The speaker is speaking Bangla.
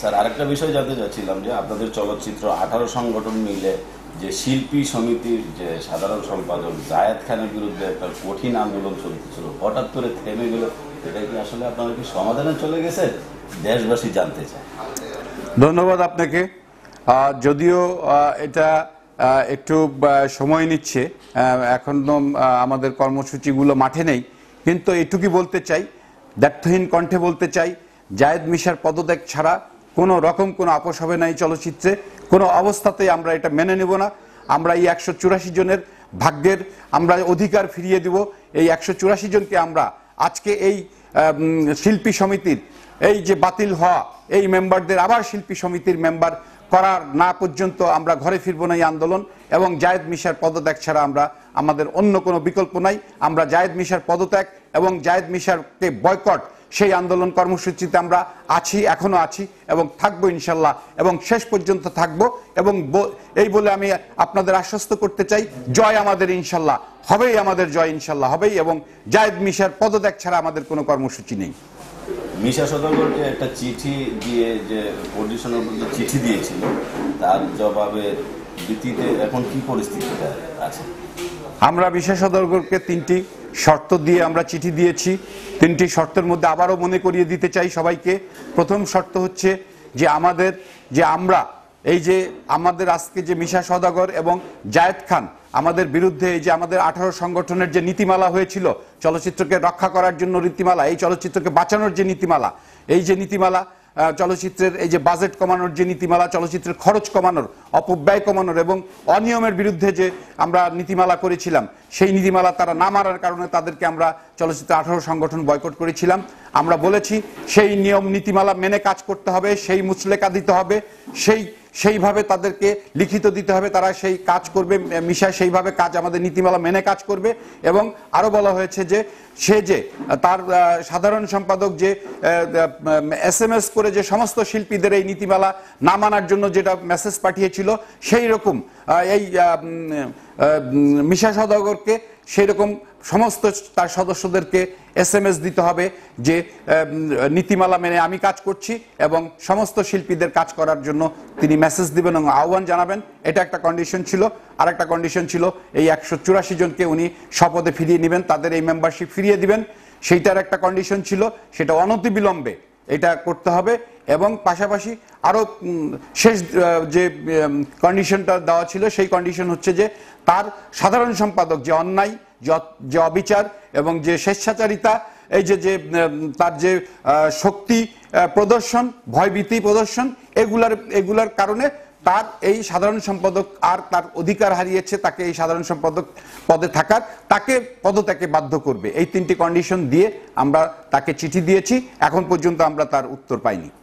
স্যার আরেকটা বিষয় জানতে চাচ্ছিলাম যে আপনাদের চলচ্চিত্র আঠারো সংগঠন মিলে যে শিল্পী সমিতির যে সাধারণ সম্পাদক জায়েদ খানের বিরুদ্ধে একটা কঠিন আন্দোলন চলতেছিল হঠাৎ করে থেমে গেল এটা কি আসলে আপনারা কি সমাধানে চলে গেছে দেশবাসী জানতে চায় ধন্যবাদ আপনাকে যদিও এটা একটু সময় নিচ্ছে এখনও আমাদের কর্মসূচিগুলো মাঠে নেই কিন্তু এটুকুই বলতে চাই দ্ব্যর্থহীন কণ্ঠে বলতে চাই জায়েদ মিশার পদত্যাগ ছাড়া কোনো রকম কোনো আপোষ হবে না এই চলচ্চিত্রে কোনো অবস্থাতেই আমরা এটা মেনে নেব না আমরা এই একশো চুরাশি জনের ভাগ্যের আমরা অধিকার ফিরিয়ে দেব এই একশো চুরাশি জনকে আমরা আজকে এই শিল্পী সমিতির এই যে বাতিল হওয়া এই মেম্বারদের আবার শিল্পী সমিতির মেম্বার করার না পর্যন্ত আমরা ঘরে ফিরবো না এই আন্দোলন এবং জায়েদ মিশার পদত্যাগ ছাড়া আমরা আমাদের অন্য কোনো বিকল্প নাই আমরা জায়েদ মিশার পদত্যাগ এবং জায়েদ মিশারকে বয়কট সেই আন্দোলন কর্মসূচিতে আমরা আছি এখনো আছি এবং থাকবো ইনশাল্লাহ এবং শেষ পর্যন্ত থাকবো এবং এই বলে আমি আপনাদের আশ্বস্ত করতে চাই জয় আমাদের ইনশাল্লাহ হবেই আমাদের জয় ইনশাল্লাহ হবেই এবং জায়দ মিশার পদত্যাগ ছাড়া আমাদের কোনো কর্মসূচি নেই মিশা একটা চিঠি দিয়ে যে চিঠি দিয়েছিল তার জবাবে এখন কি পরিস্থিতিতে আছে আমরা মিশা সদরগরকে তিনটি শর্ত দিয়ে আমরা চিঠি দিয়েছি তিনটি শর্তের মধ্যে আবারও মনে করিয়ে দিতে চাই সবাইকে প্রথম শর্ত হচ্ছে যে আমাদের যে আমরা এই যে আমাদের আজকে যে মিশা সদাগর এবং জায়েদ খান আমাদের বিরুদ্ধে এই যে আমাদের আঠারো সংগঠনের যে নীতিমালা হয়েছিল চলচ্চিত্রকে রক্ষা করার জন্য নীতিমালা এই চলচ্চিত্রকে বাঁচানোর যে নীতিমালা এই যে নীতিমালা চলচ্চিত্রের এই যে বাজেট কমানোর যে নীতিমালা চলচ্চিত্রের খরচ কমানোর অপব্যয় কমানোর এবং অনিয়মের বিরুদ্ধে যে আমরা নীতিমালা করেছিলাম সেই নীতিমালা তারা না মারার কারণে তাদেরকে আমরা চলচ্চিত্র আঠারো সংগঠন বয়কট করেছিলাম আমরা বলেছি সেই নিয়ম নীতিমালা মেনে কাজ করতে হবে সেই মুচলেকা দিতে হবে সেই সেইভাবে তাদেরকে লিখিত দিতে হবে তারা সেই কাজ করবে মিশা সেইভাবে কাজ আমাদের নীতিমালা মেনে কাজ করবে এবং আরও বলা হয়েছে যে সে যে তার সাধারণ সম্পাদক যে এস এম এস করে যে সমস্ত শিল্পীদের এই নীতিমালা না মানার জন্য যেটা মেসেজ পাঠিয়েছিল সেই রকম এই মিশা সদাগরকে সেই রকম সমস্ত তার সদস্যদেরকে এস এম এস দিতে হবে যে নীতিমালা মেনে আমি কাজ করছি এবং সমস্ত শিল্পীদের কাজ করার জন্য তিনি মেসেজ দিবেন এবং আহ্বান জানাবেন এটা একটা কন্ডিশন ছিল আর একটা কন্ডিশন ছিল এই একশো চুরাশি জনকে উনি শপথে ফিরিয়ে নেবেন তাদের এই মেম্বারশিপ ফিরিয়ে দিবেন সেইটার একটা কন্ডিশন ছিল সেটা অনতিবিলম্বে এটা করতে হবে এবং পাশাপাশি আরও শেষ যে কন্ডিশনটা দেওয়া ছিল সেই কন্ডিশন হচ্ছে যে তার সাধারণ সম্পাদক যে অন্যায় যে অবিচার এবং যে স্বেচ্ছাচারিতা এই যে যে তার যে শক্তি প্রদর্শন ভয়ভীতি প্রদর্শন এগুলার এগুলার কারণে তার এই সাধারণ সম্পাদক আর তার অধিকার হারিয়েছে তাকে এই সাধারণ সম্পাদক পদে থাকার তাকে পদত্যাগে বাধ্য করবে এই তিনটি কন্ডিশন দিয়ে আমরা তাকে চিঠি দিয়েছি এখন পর্যন্ত আমরা তার উত্তর পাইনি